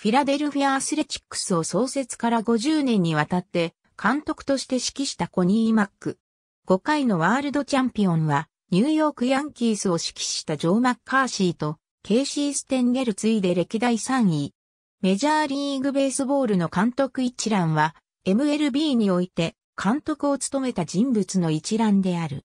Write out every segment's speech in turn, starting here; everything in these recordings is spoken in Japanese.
フィラデルフィアアスレチックスを創設から50年にわたって監督として指揮したコニー・マック。5回のワールドチャンピオンはニューヨークヤンキースを指揮したジョー・マッカーシーとケイシー・ステンゲル次いで歴代3位。メジャーリーグベースボールの監督一覧は MLB において監督を務めた人物の一覧である。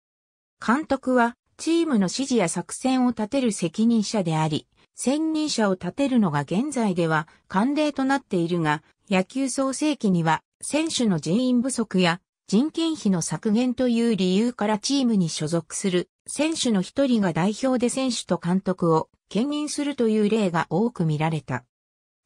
監督はチームの指示や作戦を立てる責任者であり、専任者を立てるのが現在では慣例となっているが、野球創世期には選手の人員不足や人件費の削減という理由からチームに所属する選手の一人が代表で選手と監督を兼任するという例が多く見られた。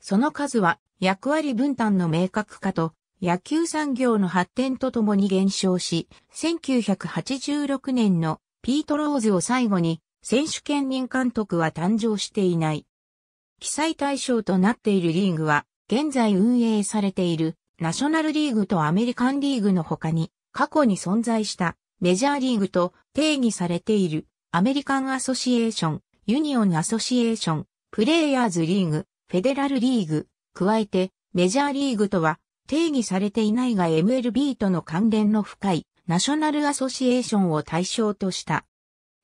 その数は役割分担の明確化と野球産業の発展とともに減少し、1986年のピート・ローズを最後に選手兼任監督は誕生していない。記載対象となっているリーグは、現在運営されているナショナルリーグとアメリカンリーグの他に、過去に存在したメジャーリーグと定義されているアメリカンアソシエーション、ユニオンアソシエーション、プレイヤーズリーグ、フェデラルリーグ、加えてメジャーリーグとは定義されていないが MLB との関連の深いナショナルアソシエーションを対象とした。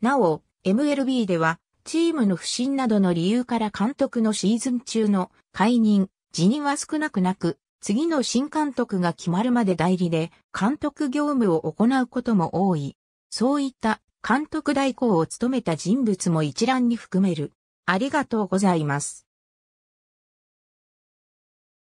なお、MLB では、チームの不振などの理由から監督のシーズン中の解任、辞任は少なくなく、次の新監督が決まるまで代理で監督業務を行うことも多い。そういった監督代行を務めた人物も一覧に含める。ありがとうございます。